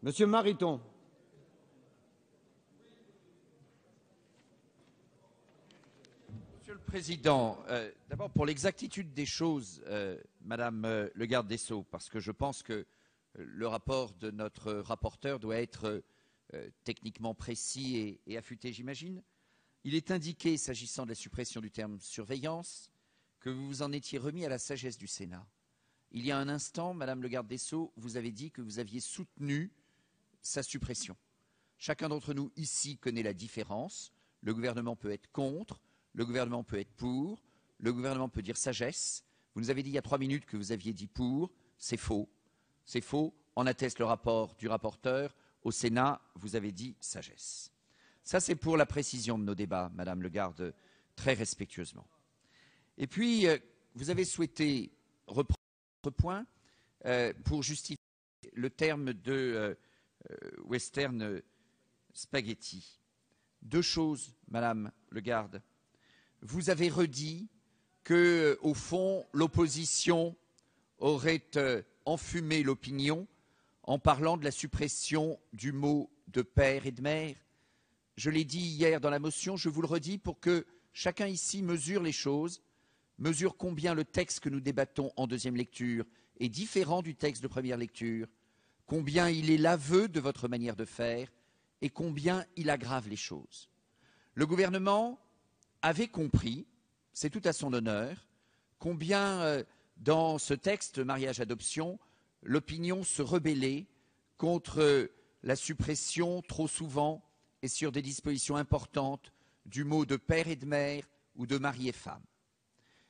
Monsieur Mariton. Monsieur le Président, euh, d'abord pour l'exactitude des choses, euh, Madame euh, le garde des Sceaux, parce que je pense que le rapport de notre rapporteur doit être techniquement précis et, affûté, j'imagine. Il est indiqué, s'agissant de la suppression du terme surveillance, que vous vous en étiez remis à la sagesse du Sénat. Il y a un instant, Madame le garde des Sceaux, vous avez dit que vous aviez soutenu sa suppression. Chacun d'entre nous ici connaît la différence. Le gouvernement peut être contre, le gouvernement peut être pour, le gouvernement peut dire sagesse. Vous nous avez dit il y a trois minutes que vous aviez dit pour, c'est faux. C'est faux, en atteste le rapport du rapporteur. Au Sénat, vous avez dit sagesse. Ça, c'est pour la précision de nos débats, Madame le garde, très respectueusement. Et puis, euh, vous avez souhaité reprendre votre point euh, pour justifier le terme de euh, euh, western spaghetti. Deux choses, Madame le garde. Vous avez redit que, au fond, l'opposition aurait euh, enfumé l'opinion en parlant de la suppression du mot de père et de mère. Je l'ai dit hier dans la motion, je vous le redis pour que chacun ici mesure les choses, mesure combien le texte que nous débattons en deuxième lecture est différent du texte de première lecture, combien il est l'aveu de votre manière de faire et combien il aggrave les choses. Le gouvernement avait compris, c'est tout à son honneur, combien euh, dans ce texte mariage-adoption, l'opinion se rebellait contre euh, la suppression trop souvent et sur des dispositions importantes du mot de père et de mère ou de mari et femme.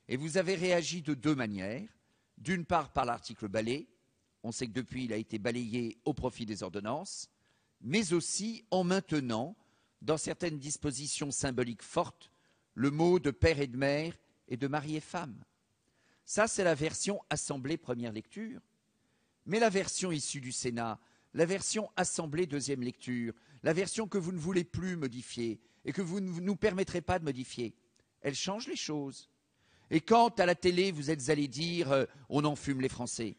Et vous avez réagi de deux manières. D'une part par l'article balai, on sait que depuis, il a été balayé au profit des ordonnances, mais aussi en maintenant, dans certaines dispositions symboliques fortes, le mot de père et de mère et de mari et femme. Ça, c'est la version assemblée première lecture. Mais la version issue du Sénat, la version assemblée deuxième lecture, la version que vous ne voulez plus modifier et que vous ne nous permettrez pas de modifier, elle change les choses. Et quand à la télé, vous êtes allé dire euh, on en fume les Français,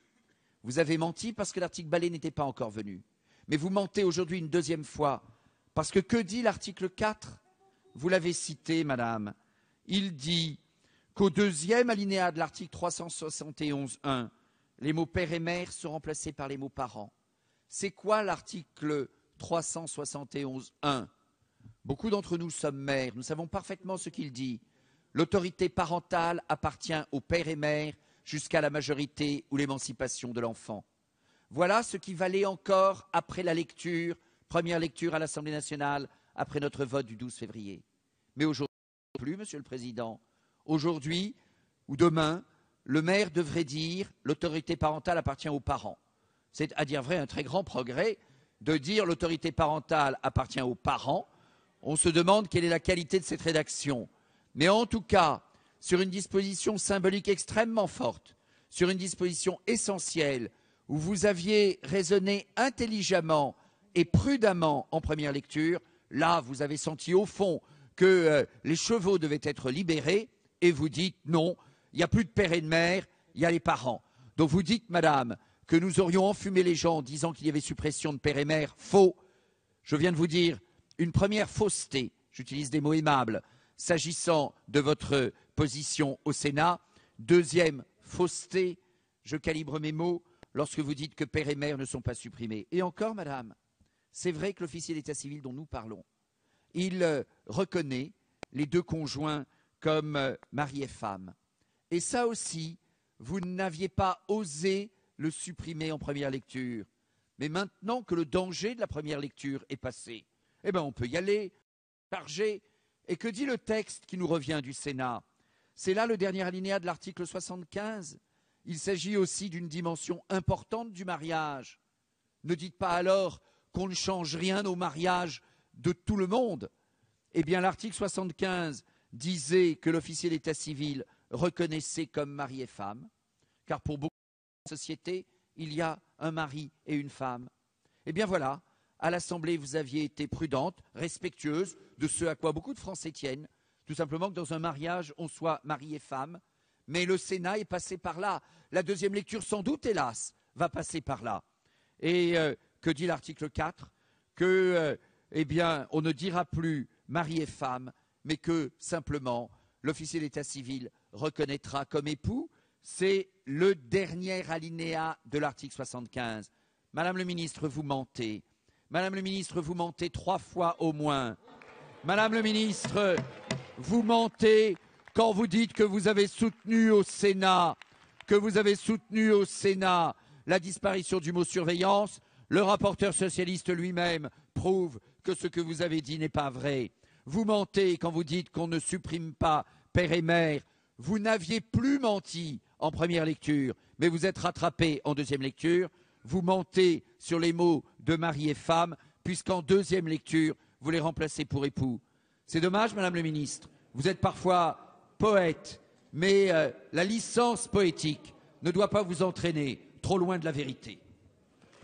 vous avez menti parce que l'article balai n'était pas encore venu. Mais vous mentez aujourd'hui une deuxième fois. Parce que que dit l'article 4 Vous l'avez cité, madame. Il dit qu'au deuxième alinéa de l'article 371.1, les mots père et mère sont remplacés par les mots parents. C'est quoi l'article 371.1 Beaucoup d'entre nous sommes mères, nous savons parfaitement ce qu'il dit. L'autorité parentale appartient au père et mère jusqu'à la majorité ou l'émancipation de l'enfant. Voilà ce qui valait encore après la lecture, première lecture à l'Assemblée nationale, après notre vote du 12 février. Mais aujourd'hui, plus, Monsieur le Président. Aujourd'hui ou demain, le maire devrait dire l'autorité parentale appartient aux parents. C'est, à dire vrai, un très grand progrès de dire l'autorité parentale appartient aux parents. On se demande quelle est la qualité de cette rédaction. Mais en tout cas, sur une disposition symbolique extrêmement forte, sur une disposition essentielle, où vous aviez raisonné intelligemment et prudemment en première lecture, là, vous avez senti au fond que euh, les chevaux devaient être libérés, et vous dites non, il n'y a plus de père et de mère, il y a les parents. Donc vous dites, madame, que nous aurions enfumé les gens en disant qu'il y avait suppression de père et mère, faux. Je viens de vous dire une première fausseté, j'utilise des mots aimables, s'agissant de votre position au Sénat. Deuxième fausseté, je calibre mes mots lorsque vous dites que père et mère ne sont pas supprimés. Et encore, madame, c'est vrai que l'officier d'état civil dont nous parlons, il euh, reconnaît les deux conjoints comme euh, mari et femme. Et ça aussi, vous n'aviez pas osé le supprimer en première lecture. Mais maintenant que le danger de la première lecture est passé, eh bien on peut y aller, charger et que dit le texte qui nous revient du Sénat C'est là le dernier alinéa de l'article 75. Il s'agit aussi d'une dimension importante du mariage. Ne dites pas alors qu'on ne change rien au mariage de tout le monde. Eh bien, l'article 75 disait que l'officier d'état civil reconnaissait comme mari et femme, car pour beaucoup de sociétés, il y a un mari et une femme. Eh bien voilà, à l'Assemblée, vous aviez été prudente, respectueuse de ce à quoi beaucoup de Français tiennent, tout simplement que dans un mariage, on soit mari et femme. Mais le Sénat est passé par là. La deuxième lecture, sans doute, hélas, va passer par là. Et euh, que dit l'article 4 Que, euh, eh bien, on ne dira plus mari et femme, mais que simplement l'officier d'état civil reconnaîtra comme époux. C'est le dernier alinéa de l'article 75. Madame le ministre, vous mentez. Madame le ministre, vous mentez trois fois au moins. Madame le ministre, vous mentez quand vous dites que vous avez soutenu au Sénat, que vous avez soutenu au Sénat la disparition du mot surveillance. Le rapporteur socialiste lui-même prouve que ce que vous avez dit n'est pas vrai. Vous mentez quand vous dites qu'on ne supprime pas père et mère. Vous n'aviez plus menti en première lecture, mais vous êtes rattrapé en deuxième lecture vous mentez sur les mots de mari et femme, puisqu'en deuxième lecture, vous les remplacez pour époux. C'est dommage, Madame le Ministre. Vous êtes parfois poète, mais euh, la licence poétique ne doit pas vous entraîner trop loin de la vérité.